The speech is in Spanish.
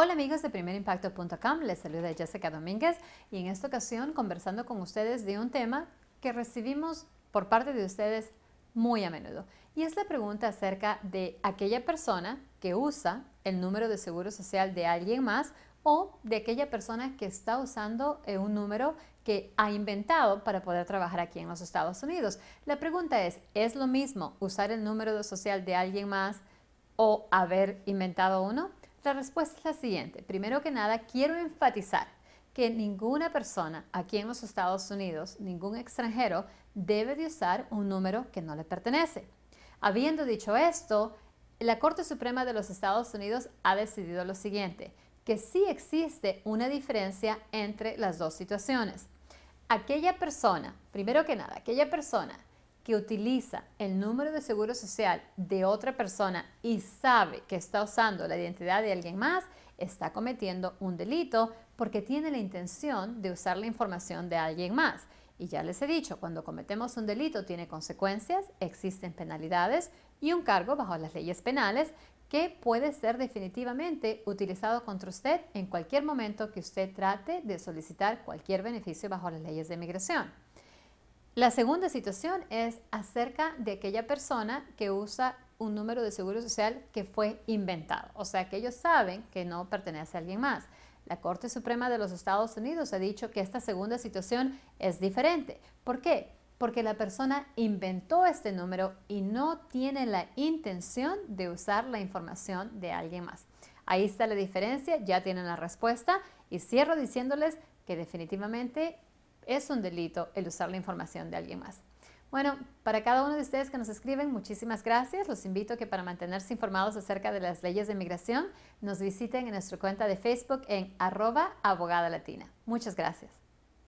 Hola amigos de primerimpacto.com, les saluda Jessica Domínguez y en esta ocasión conversando con ustedes de un tema que recibimos por parte de ustedes muy a menudo y es la pregunta acerca de aquella persona que usa el número de seguro social de alguien más o de aquella persona que está usando eh, un número que ha inventado para poder trabajar aquí en los Estados Unidos. La pregunta es, ¿es lo mismo usar el número de social de alguien más o haber inventado uno? La respuesta es la siguiente. Primero que nada, quiero enfatizar que ninguna persona aquí en los Estados Unidos, ningún extranjero, debe de usar un número que no le pertenece. Habiendo dicho esto, la Corte Suprema de los Estados Unidos ha decidido lo siguiente, que sí existe una diferencia entre las dos situaciones. Aquella persona, primero que nada, aquella persona que utiliza el número de seguro social de otra persona y sabe que está usando la identidad de alguien más, está cometiendo un delito porque tiene la intención de usar la información de alguien más. Y ya les he dicho, cuando cometemos un delito tiene consecuencias, existen penalidades y un cargo bajo las leyes penales que puede ser definitivamente utilizado contra usted en cualquier momento que usted trate de solicitar cualquier beneficio bajo las leyes de migración. La segunda situación es acerca de aquella persona que usa un número de seguro social que fue inventado, o sea que ellos saben que no pertenece a alguien más. La Corte Suprema de los Estados Unidos ha dicho que esta segunda situación es diferente. ¿Por qué? Porque la persona inventó este número y no tiene la intención de usar la información de alguien más. Ahí está la diferencia, ya tienen la respuesta y cierro diciéndoles que definitivamente es un delito el usar la información de alguien más. Bueno, para cada uno de ustedes que nos escriben, muchísimas gracias. Los invito a que para mantenerse informados acerca de las leyes de migración, nos visiten en nuestra cuenta de Facebook en arroba abogada latina. Muchas gracias.